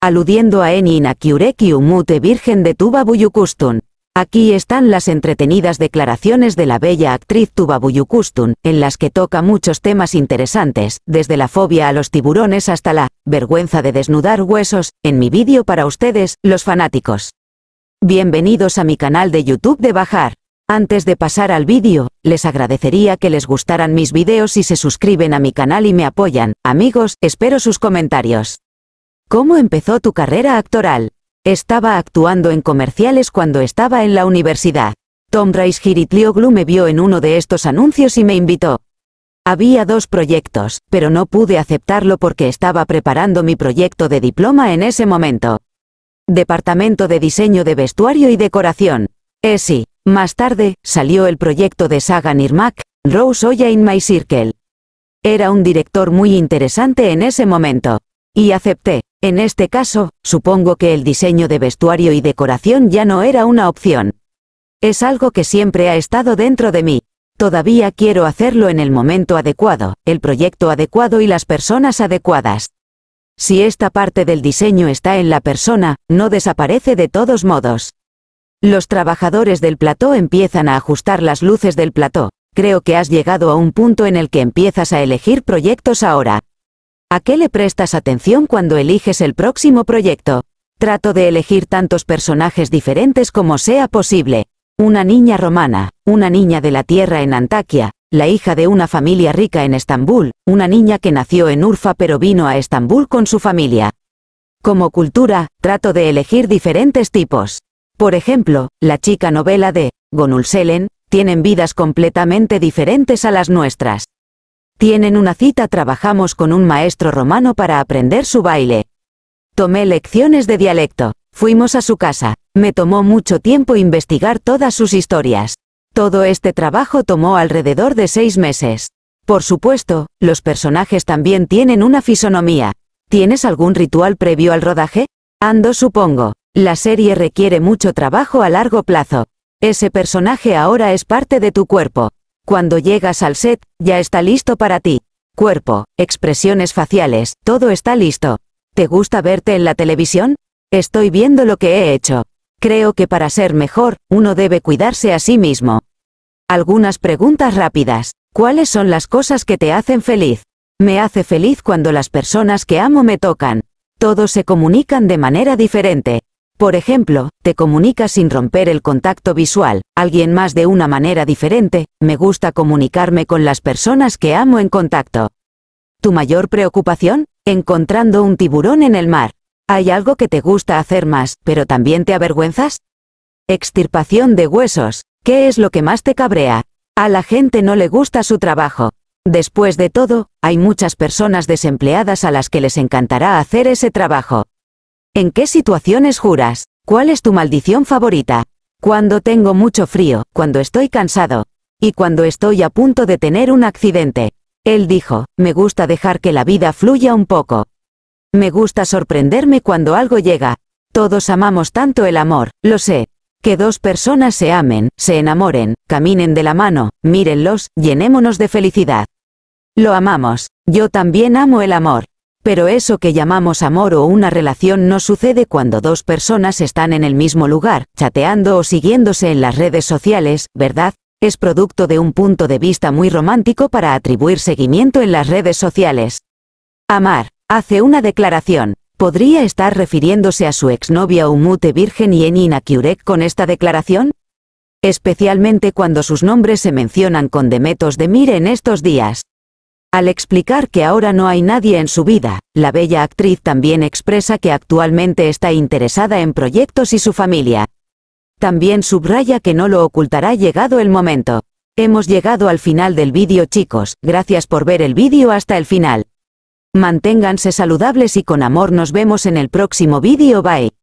aludiendo a Eni Inakiureki Umute Virgen de Tuba Buyukustun. Aquí están las entretenidas declaraciones de la bella actriz Tuba Buyukustun, en las que toca muchos temas interesantes, desde la fobia a los tiburones hasta la vergüenza de desnudar huesos, en mi vídeo para ustedes, los fanáticos. Bienvenidos a mi canal de YouTube de Bajar. Antes de pasar al vídeo, les agradecería que les gustaran mis vídeos y se suscriben a mi canal y me apoyan. Amigos, espero sus comentarios. ¿Cómo empezó tu carrera actoral? Estaba actuando en comerciales cuando estaba en la universidad. Tom Rice Giritlioglu me vio en uno de estos anuncios y me invitó. Había dos proyectos, pero no pude aceptarlo porque estaba preparando mi proyecto de diploma en ese momento. Departamento de Diseño de Vestuario y Decoración. Eh, sí, Más tarde, salió el proyecto de Saga Nirmac, Rose Oya in My Circle. Era un director muy interesante en ese momento. Y acepté. En este caso, supongo que el diseño de vestuario y decoración ya no era una opción. Es algo que siempre ha estado dentro de mí. Todavía quiero hacerlo en el momento adecuado, el proyecto adecuado y las personas adecuadas. Si esta parte del diseño está en la persona, no desaparece de todos modos. Los trabajadores del plató empiezan a ajustar las luces del plató. Creo que has llegado a un punto en el que empiezas a elegir proyectos ahora. ¿A qué le prestas atención cuando eliges el próximo proyecto? Trato de elegir tantos personajes diferentes como sea posible. Una niña romana, una niña de la tierra en Antaquia, la hija de una familia rica en Estambul, una niña que nació en Urfa pero vino a Estambul con su familia. Como cultura, trato de elegir diferentes tipos. Por ejemplo, la chica novela de Gonulselen, tienen vidas completamente diferentes a las nuestras. Tienen una cita trabajamos con un maestro romano para aprender su baile. Tomé lecciones de dialecto. Fuimos a su casa. Me tomó mucho tiempo investigar todas sus historias. Todo este trabajo tomó alrededor de seis meses. Por supuesto, los personajes también tienen una fisonomía. ¿Tienes algún ritual previo al rodaje? Ando supongo. La serie requiere mucho trabajo a largo plazo. Ese personaje ahora es parte de tu cuerpo. Cuando llegas al set, ya está listo para ti. Cuerpo, expresiones faciales, todo está listo. ¿Te gusta verte en la televisión? Estoy viendo lo que he hecho. Creo que para ser mejor, uno debe cuidarse a sí mismo. Algunas preguntas rápidas. ¿Cuáles son las cosas que te hacen feliz? Me hace feliz cuando las personas que amo me tocan. Todos se comunican de manera diferente. Por ejemplo, te comunicas sin romper el contacto visual, alguien más de una manera diferente, me gusta comunicarme con las personas que amo en contacto. ¿Tu mayor preocupación? Encontrando un tiburón en el mar. ¿Hay algo que te gusta hacer más, pero también te avergüenzas? Extirpación de huesos. ¿Qué es lo que más te cabrea? A la gente no le gusta su trabajo. Después de todo, hay muchas personas desempleadas a las que les encantará hacer ese trabajo. ¿En qué situaciones juras? ¿Cuál es tu maldición favorita? Cuando tengo mucho frío, cuando estoy cansado. Y cuando estoy a punto de tener un accidente. Él dijo, me gusta dejar que la vida fluya un poco. Me gusta sorprenderme cuando algo llega. Todos amamos tanto el amor, lo sé. Que dos personas se amen, se enamoren, caminen de la mano, mírenlos, llenémonos de felicidad. Lo amamos, yo también amo el amor. Pero eso que llamamos amor o una relación no sucede cuando dos personas están en el mismo lugar, chateando o siguiéndose en las redes sociales, ¿verdad? Es producto de un punto de vista muy romántico para atribuir seguimiento en las redes sociales. Amar, hace una declaración, ¿podría estar refiriéndose a su exnovia Umute Virgen y Enina Kiurek con esta declaración? Especialmente cuando sus nombres se mencionan con demetos de mire en estos días. Al explicar que ahora no hay nadie en su vida, la bella actriz también expresa que actualmente está interesada en proyectos y su familia. También subraya que no lo ocultará llegado el momento. Hemos llegado al final del vídeo chicos, gracias por ver el vídeo hasta el final. Manténganse saludables y con amor nos vemos en el próximo vídeo bye.